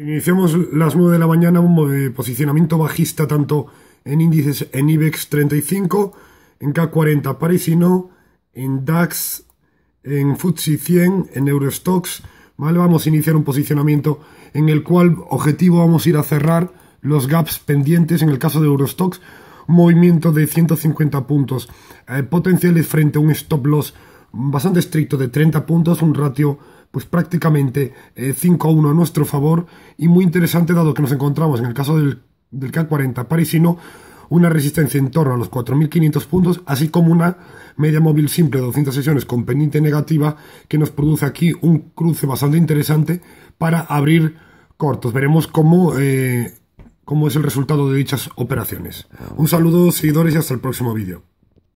Iniciamos las 9 de la mañana, un eh, posicionamiento bajista tanto en índices en IBEX 35, en K40 parisino, en DAX, en FTSE 100, en Eurostox. ¿vale? Vamos a iniciar un posicionamiento en el cual objetivo vamos a ir a cerrar los gaps pendientes en el caso de Eurostox. movimiento de 150 puntos eh, potenciales frente a un stop loss bastante estricto de 30 puntos, un ratio pues prácticamente 5 eh, a 1 a nuestro favor y muy interesante dado que nos encontramos en el caso del, del 40 parisino una resistencia en torno a los 4.500 puntos, así como una media móvil simple de 200 sesiones con pendiente negativa que nos produce aquí un cruce bastante interesante para abrir cortos. Veremos cómo, eh, cómo es el resultado de dichas operaciones. Ah, un saludo seguidores y hasta el próximo vídeo.